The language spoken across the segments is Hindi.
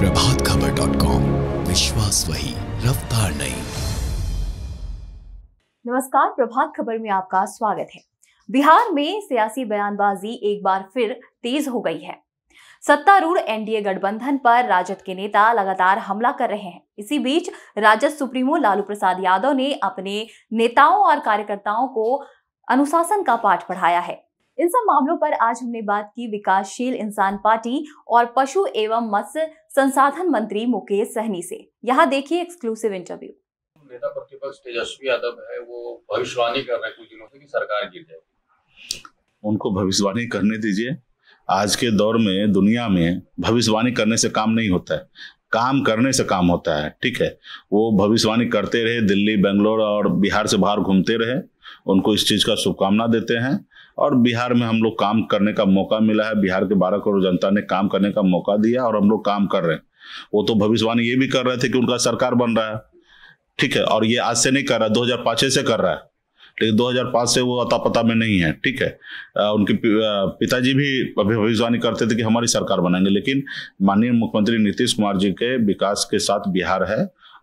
प्रभात खबर डॉट कॉम विश्वास वही रफ्तार नई नमस्कार प्रभात खबर में आपका स्वागत है बिहार में सियासी बयानबाजी एक बार फिर तेज हो गई है सत्तारूढ़ एनडीए गठबंधन पर राजद के नेता लगातार हमला कर रहे हैं इसी बीच राजद सुप्रीमो लालू प्रसाद यादव ने अपने नेताओं और कार्यकर्ताओं को अनुशासन का पाठ पढ़ाया है इन सब मामलों पर आज हमने बात की विकासशील इंसान पार्टी और पशु एवं मत्स्य संसाधन मंत्री मुकेश सहनी से यहाँ देखिए एक्सक्लूसिव इंटरव्यू नेता प्रतिपक्ष तेजस्वी यादव है वो भविष्यवाणी कर रहे हैं कुछ दिनों से कि सरकार गिर जाएगी उनको भविष्यवाणी करने दीजिए आज के दौर में दुनिया में भविष्यवाणी करने से काम नहीं होता है काम करने से काम होता है ठीक है वो भविष्यवाणी करते रहे दिल्ली बेंगलोर और बिहार से बाहर घूमते रहे उनको इस चीज़ का शुभकामना देते हैं और बिहार में हम लोग काम करने का मौका मिला है बिहार के बारह करोड़ जनता ने काम करने का मौका दिया और हम लोग काम कर रहे हैं वो तो भविष्यवाणी ये भी कर रहे थे कि उनका सरकार बन रहा है ठीक है और ये आज से नहीं कर रहा है दो से कर रहा है लेकिन 2005 से वो अता पता में नहीं है ठीक है आ, उनके पिताजी भी भविष्यवाणी करते थे कि हमारी सरकार बनाएंगे लेकिन माननीय मुख्यमंत्री नीतीश कुमार जी के विकास के साथ बिहार है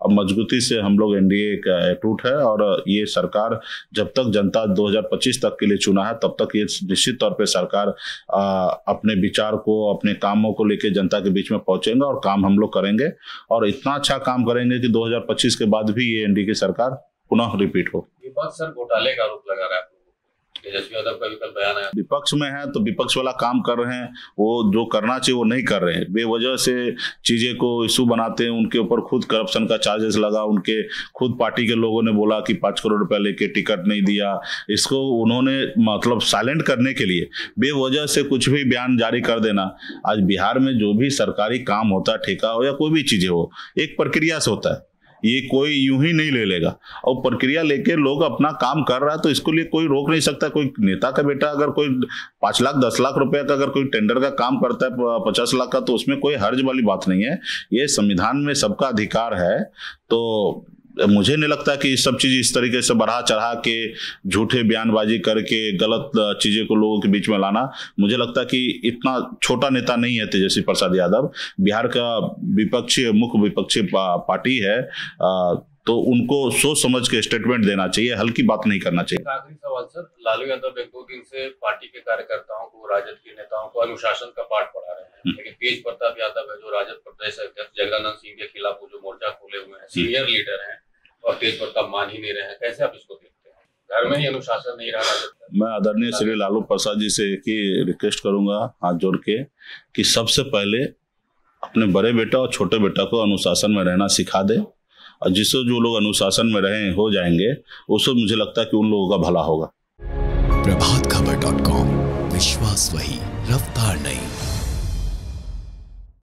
अब मजबूती से हम लोग एनडीए का एटूट है और ये सरकार जब तक जनता 2025 तक के लिए चुना है तब तक ये निश्चित तौर पे सरकार आ, अपने विचार को अपने कामों को लेके जनता के बीच में पहुंचेगा और काम हम लोग करेंगे और इतना अच्छा काम करेंगे कि 2025 के बाद भी ये एनडीए की सरकार पुनः रिपीट हो ये बात सर घोटाले का आरोप लगा रहा है तेजस्वी यादव का भी कल बयान आया विपक्ष में है तो विपक्ष वाला काम कर रहे हैं वो जो करना चाहिए वो नहीं कर रहे हैं बेवजह से चीजें को इशू बनाते हैं उनके ऊपर खुद करप्शन का चार्जेस लगा उनके खुद पार्टी के लोगों ने बोला कि पांच करोड़ रुपया लेके टिकट नहीं दिया इसको उन्होंने मतलब साइलेंट करने के लिए बेवजह से कुछ भी बयान जारी कर देना आज बिहार में जो भी सरकारी काम होता है ठेका हो या कोई भी चीजें हो एक प्रक्रिया से होता है ये कोई यूं ही नहीं ले लेगा और प्रक्रिया लेके लोग अपना काम कर रहा है तो इसको लिए कोई रोक नहीं सकता कोई नेता का बेटा अगर कोई पांच लाख दस लाख रुपए का अगर कोई टेंडर का काम करता है पचास लाख का तो उसमें कोई हर्ज वाली बात नहीं है ये संविधान में सबका अधिकार है तो मुझे नहीं लगता कि सब चीज़ इस तरीके से बढ़ा चढ़ा के झूठे बयानबाजी करके गलत चीज़ें को लोगों के बीच में लाना मुझे लगता कि इतना छोटा नेता नहीं है तेजस्वी प्रसाद यादव बिहार का विपक्षी मुख्य विपक्षी पार्टी है तो उनको सोच समझ के स्टेटमेंट देना चाहिए हल्की बात नहीं करना चाहिए आखिरी सवाल सर लालू यादव एक दो दिन से पार्टी के कार्यकर्ताओं को राजद के नेताओं को अनुशासन का पाठ पढ़ा रहे हैं हम्म। लेकिन तेज प्रताप यादव है जो राजद प्रदेश अध्यक्ष जगदानंद सिंह के खिलाफ जो मोर्चा खोले हुए हैं हम्म। सीनियर लीडर है और तेज तो प्रताप मान ही नहीं रहे हैं कैसे आप इसको देखते हैं घर में ही अनुशासन नहीं रहा मैं आदरणीय श्री लालू प्रसाद जी से एक ही रिक्वेस्ट करूंगा हाथ जोड़ के कि सबसे पहले अपने बड़े बेटा और छोटे बेटा को अनुशासन में रहना सिखा दे और जिससे जो लोग अनुशासन में रहे हो जाएंगे उससे मुझे लगता है कि उन लोगों का भला होगा प्रभात खबर डॉट कॉम विश्वास वही रफ्तार नहीं